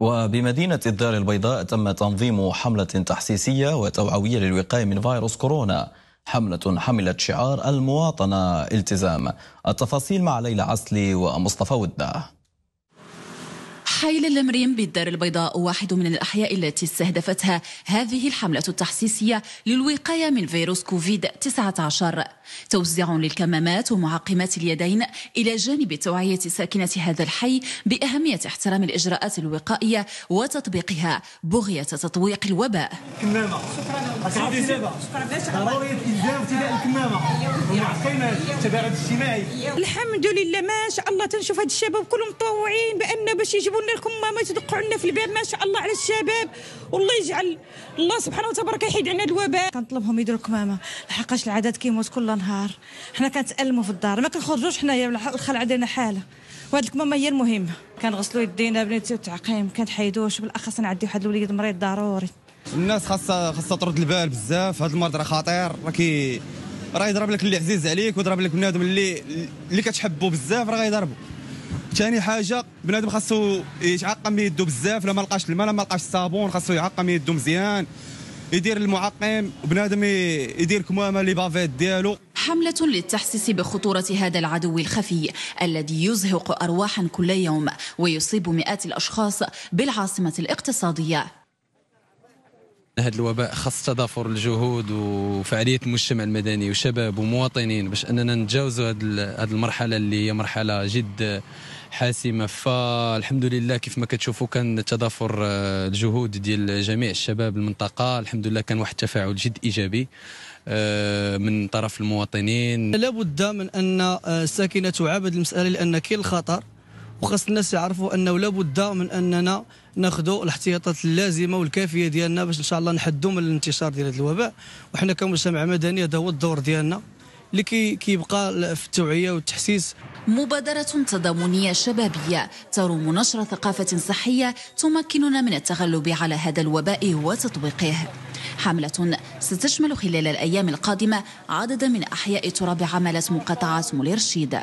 وبمدينة الدار البيضاء تم تنظيم حملة تحسيسية وتوعوية للوقاية من فيروس كورونا حملة حملت شعار المواطنة التزام التفاصيل مع ليلى عسلي ومصطفى وده حي للمريم بالدار البيضاء واحد من الأحياء التي استهدفتها هذه الحملة التحسيسية للوقاية من فيروس كوفيد-19 توزيع للكمامات ومعقمات اليدين إلى جانب توعية ساكنة هذا الحي بأهمية احترام الإجراءات الوقائية وتطبيقها بغية تطويق الوباء كمامة الحمد لله ما شاء الله تنشوف هاد الشباب كلهم مطوعين بأن باش يجيبوا لكم ماما تدقوا عنا في الباب ما شاء الله على الشباب والله يجعل الله سبحانه وتبارك يحيد عنا الوباء كنطلبهم يديروك ماما لحقاش العدد كيموت كل نهار حنا كنتالموا في الدار ما كنخرجوش حنايا الخلع ديالنا حاله وهاد الكمامه هي المهمه كنغسلوا يدينا بنيتي والتعقيم كنحيدوش بالاخص نعدي واحد الوليد مريض ضروري الناس خاصه خاصه ترد البال بزاف هذا المرض راه خطير راه كي راه يضرب لك اللي عزيز عليك ويضرب لك بنادم اللي اللي كتحبه بزاف راه غيضربه ثاني حاجه بنادم خاصو يتعقم يدو بزاف لا ما لقاش الماء لا ما لقاش الصابون خاصو يعقم يدو مزيان يدير المعقم وبنادم يدير كمامه لي بافيت ديالو حملة للتحسيس بخطورة هذا العدو الخفي الذي يزهق أرواحا كل يوم ويصيب مئات الأشخاص بالعاصمة الاقتصادية هذا الوباء خاص تضافر الجهود وفعاليه المجتمع المدني وشباب ومواطنين باش اننا نتجاوزوا هذه المرحله اللي هي مرحله جد حاسمه فالحمد لله كيف ما كتشوفوا كان تضافر آه، الجهود ديال جميع الشباب المنطقه الحمد لله كان واحد التفاعل جد ايجابي آه، من طرف المواطنين لابد من ان آه، الساكنه تعابد المساله لان كاين الخطر وخاص الناس يعرفوا انه لابد من اننا ناخذوا الاحتياطات اللازمه والكافيه ديالنا باش ان شاء الله نحدوا من الانتشار ديال هذا الوباء وحنا كمجتمع مدني هذا هو الدور ديالنا اللي كيبقى في التوعيه والتحسيس مبادرة تضامنية شبابية تروم نشر ثقافة صحية تمكننا من التغلب على هذا الوباء وتطبيقه حملة ستشمل خلال الأيام القادمة عددا من أحياء تراب عملة مقاطعة رشيد